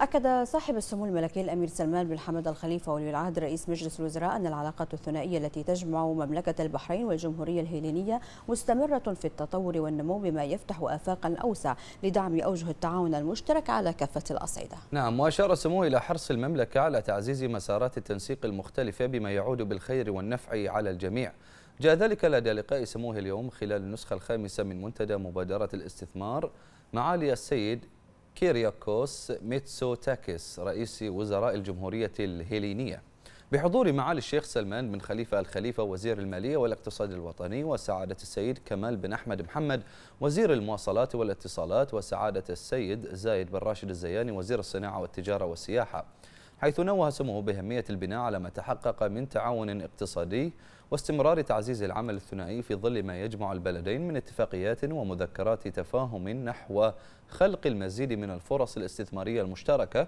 أكد صاحب السمو الملكي الأمير سلمان بن حمد الخليفة ولي العهد رئيس مجلس الوزراء أن العلاقات الثنائية التي تجمع مملكة البحرين والجمهورية الهيلينية مستمرة في التطور والنمو بما يفتح آفاقا أوسع لدعم أوجه التعاون المشترك على كافة الأصعدة نعم وأشار السمو إلى حرص المملكة على تعزيز مسارات التنسيق المختلفة بما يعود بالخير والنفع على الجميع جاء ذلك لدى لقاء سموه اليوم خلال النسخة الخامسة من منتدى مبادرة الاستثمار معالي السيد كيرياكوس ميتسوتاكيس رئيس وزراء الجمهورية الهيلينية بحضور معالي الشيخ سلمان بن خليفة الخليفة وزير المالية والاقتصاد الوطني وسعادة السيد كمال بن أحمد محمد وزير المواصلات والاتصالات وسعادة السيد زايد بن راشد الزياني وزير الصناعة والتجارة والسياحة حيث نوه سموه بأهمية البناء على ما تحقق من تعاون اقتصادي واستمرار تعزيز العمل الثنائي في ظل ما يجمع البلدين من اتفاقيات ومذكرات تفاهم نحو خلق المزيد من الفرص الاستثمارية المشتركة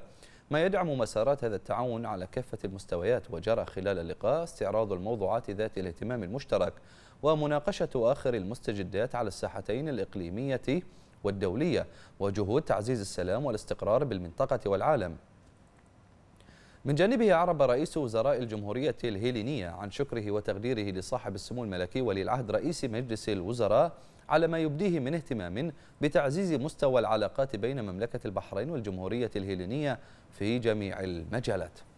ما يدعم مسارات هذا التعاون على كافة المستويات وجرى خلال اللقاء استعراض الموضوعات ذات الاهتمام المشترك ومناقشة آخر المستجدات على الساحتين الإقليمية والدولية وجهود تعزيز السلام والاستقرار بالمنطقة والعالم من جانبه أعرب رئيس وزراء الجمهورية الهيلينية عن شكره وتقديره لصاحب السمو الملكي ولي العهد رئيس مجلس الوزراء على ما يبديه من اهتمام بتعزيز مستوى العلاقات بين مملكة البحرين والجمهورية الهيلينية في جميع المجالات